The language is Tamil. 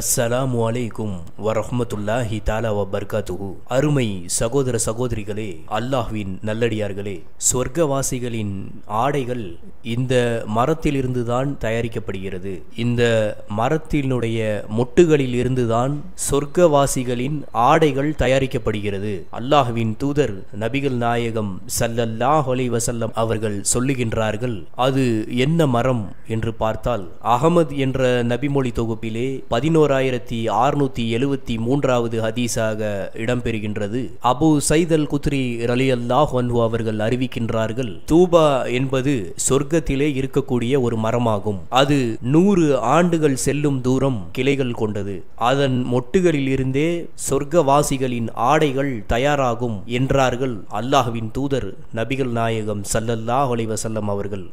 அஸ்ஸலாமு அலைக்கும் வரஹமத்துல்லாஹி தாலா வ அருமை சகோதர சகோதரிகளே அல்லாஹ்வின் நல்லடியார்களே சொர்க்கவாசிகளின் ஆடைகள் இந்த மரத்திலிருந்து தான் தயாரிக்கப்படுகிறது இந்த மரத்தினுடைய மொட்டுகளில் இருந்து சொர்க்கவாசிகளின் ஆடைகள் தயாரிக்கப்படுகிறது அல்லாஹ்வின் தூதர் நபிகள் நாயகம் சல்லல்லாஹ் அலை வசல்லம் அவர்கள் சொல்லுகின்றார்கள் அது என்ன மரம் என்று பார்த்தால் அகமது என்ற நபிமொழி தொகுப்பிலே பதினோரு பதினோராயிரத்தி ஆறுநூற்றி எழுவத்தி மூன்றாவது ஹதீஸாக இடம்பெறுகின்றது அபு சைத் அல் குத்ரி ரலி அல்லாஹ் அவர்கள் அறிவிக்கின்றார்கள் தூபா என்பது சொர்க்கத்திலே இருக்கக்கூடிய ஒரு மரமாகும் அது நூறு ஆண்டுகள் செல்லும் தூரம் கிளைகள் கொண்டது அதன் மொட்டுகளில் இருந்தே சொர்க்கவாசிகளின் ஆடைகள் தயாராகும் என்றார்கள் அல்லாஹுவின் தூதர் நபிகள் நாயகம் சல்லல்லாஹ் அலைவசல்லம் அவர்கள்